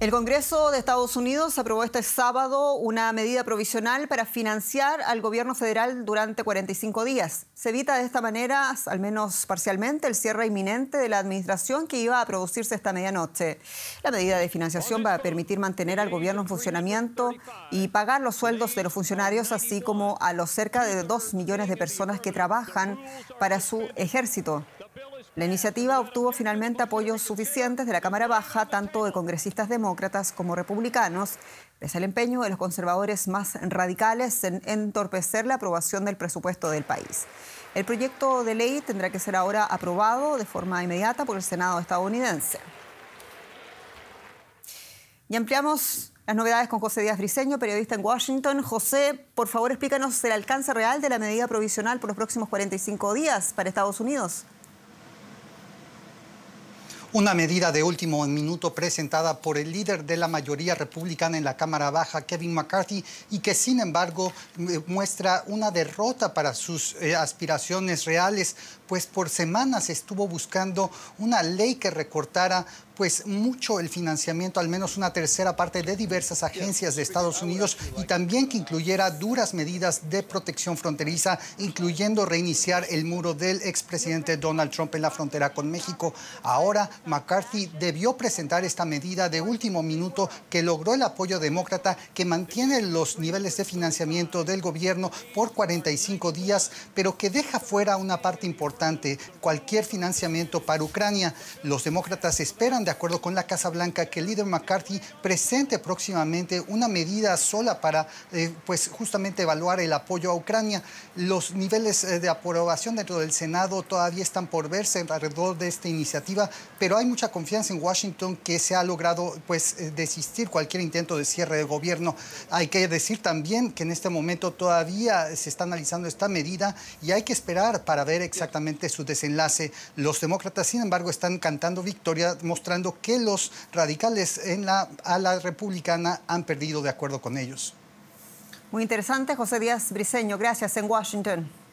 El Congreso de Estados Unidos aprobó este sábado una medida provisional para financiar al gobierno federal durante 45 días. Se evita de esta manera, al menos parcialmente, el cierre inminente de la administración que iba a producirse esta medianoche. La medida de financiación va a permitir mantener al gobierno en funcionamiento y pagar los sueldos de los funcionarios, así como a los cerca de 2 millones de personas que trabajan para su ejército. La iniciativa obtuvo finalmente apoyos suficientes de la Cámara Baja, tanto de congresistas demócratas como republicanos, pese al empeño de los conservadores más radicales en entorpecer la aprobación del presupuesto del país. El proyecto de ley tendrá que ser ahora aprobado de forma inmediata por el Senado estadounidense. Y ampliamos las novedades con José Díaz Briseño, periodista en Washington. José, por favor explícanos el alcance real de la medida provisional por los próximos 45 días para Estados Unidos. Una medida de último minuto presentada por el líder de la mayoría republicana en la Cámara Baja, Kevin McCarthy, y que sin embargo muestra una derrota para sus eh, aspiraciones reales, pues por semanas estuvo buscando una ley que recortara pues mucho el financiamiento, al menos una tercera parte de diversas agencias de Estados Unidos y también que incluyera duras medidas de protección fronteriza, incluyendo reiniciar el muro del expresidente Donald Trump en la frontera con México. Ahora McCarthy debió presentar esta medida de último minuto que logró el apoyo demócrata que mantiene los niveles de financiamiento del gobierno por 45 días, pero que deja fuera una parte importante, cualquier financiamiento para Ucrania. Los demócratas esperan, de acuerdo con la Casa Blanca, que el líder McCarthy presente próximamente una medida sola para eh, pues justamente evaluar el apoyo a Ucrania. Los niveles eh, de aprobación dentro del Senado todavía están por verse alrededor de esta iniciativa, pero hay mucha confianza en Washington que se ha logrado pues eh, desistir cualquier intento de cierre de gobierno. Hay que decir también que en este momento todavía se está analizando esta medida y hay que esperar para ver exactamente su desenlace. Los demócratas, sin embargo, están cantando victoria, mostrando que los radicales en la ala republicana han perdido de acuerdo con ellos. Muy interesante, José Díaz Briseño. Gracias en Washington.